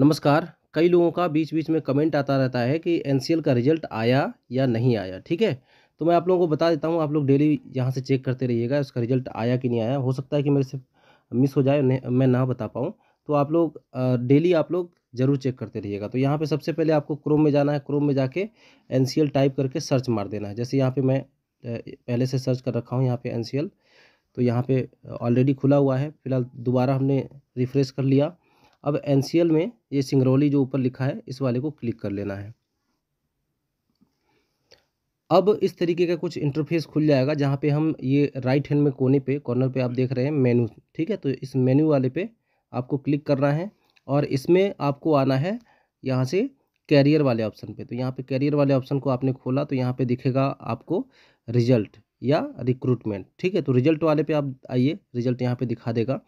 नमस्कार कई लोगों का बीच बीच में कमेंट आता रहता है कि एन का रिजल्ट आया या नहीं आया ठीक है तो मैं आप लोगों को बता देता हूँ आप लोग डेली यहाँ से चेक करते रहिएगा उसका रिजल्ट आया कि नहीं आया हो सकता है कि मेरे से मिस हो जाए मैं ना बता पाऊँ तो आप लोग डेली आप लोग ज़रूर चेक करते रहिएगा तो यहाँ पे सबसे पहले आपको क्रोम में जाना है क्रोम में जाके एन टाइप करके सर्च मार देना है जैसे यहाँ पर मैं पहले से सर्च कर रखा हूँ यहाँ पर एन तो यहाँ पर ऑलरेडी खुला हुआ है फिलहाल दोबारा हमने रिफ़्रेश कर लिया अब एन में ये सिंगरौली जो ऊपर लिखा है इस वाले को क्लिक कर लेना है अब इस तरीके का कुछ इंटरफेस खुल जाएगा जहाँ पे हम ये राइट हैंड में कोने पे कॉर्नर पे आप देख रहे हैं मेनू ठीक है तो इस मेनू वाले पे आपको क्लिक करना है और इसमें आपको आना है यहाँ से कैरियर वाले ऑप्शन पे तो यहाँ पे कैरियर वाले ऑप्शन को आपने खोला तो यहाँ पे दिखेगा आपको रिजल्ट या रिक्रूटमेंट ठीक है तो रिजल्ट वाले पे आप आइए रिजल्ट यहाँ पे दिखा देगा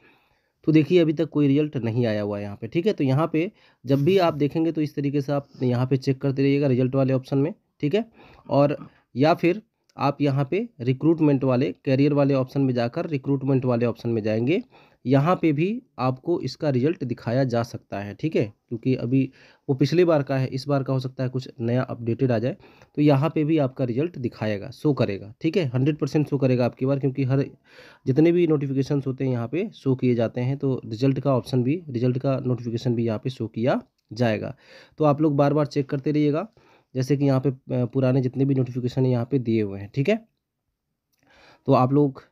तो देखिए अभी तक कोई रिजल्ट नहीं आया हुआ है यहाँ पे ठीक है तो यहाँ पे जब भी आप देखेंगे तो इस तरीके से आप यहाँ पे चेक करते रहिएगा रिजल्ट वाले ऑप्शन में ठीक है और या फिर आप यहाँ पे रिक्रूटमेंट वाले कैरियर वाले ऑप्शन में जाकर रिक्रूटमेंट वाले ऑप्शन में जाएंगे यहाँ पे भी आपको इसका रिजल्ट दिखाया जा सकता है ठीक है क्योंकि अभी वो पिछले बार का है इस बार का हो सकता है कुछ नया अपडेटेड आ जाए तो यहाँ पे भी आपका रिजल्ट दिखाएगा शो करेगा ठीक है हंड्रेड परसेंट शो करेगा आपकी बार क्योंकि हर जितने भी नोटिफिकेशन होते हैं यहाँ पर शो किए जाते हैं तो रिजल्ट का ऑप्शन भी रिजल्ट का नोटिफिकेशन भी यहाँ पर शो किया जाएगा तो आप लोग बार बार चेक करते रहिएगा जैसे कि यहाँ पर पुराने जितने भी नोटिफिकेशन यहाँ पर दिए हुए हैं ठीक है तो आप लोग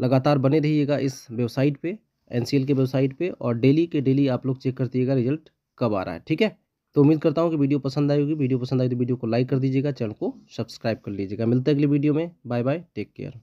लगातार बने रहिएगा इस वेबसाइट पे एन के वेबसाइट पे और डेली के डेली आप लोग चेक करतीजिएगा रिजल्ट कब आ रहा है ठीक है तो उम्मीद करता हूँ कि वीडियो पसंद आई होगी वीडियो पसंद आई तो वीडियो को लाइक कर दीजिएगा चैनल को सब्सक्राइब कर लीजिएगा मिलते हैं अगली वीडियो में बाय बाय टेक केयर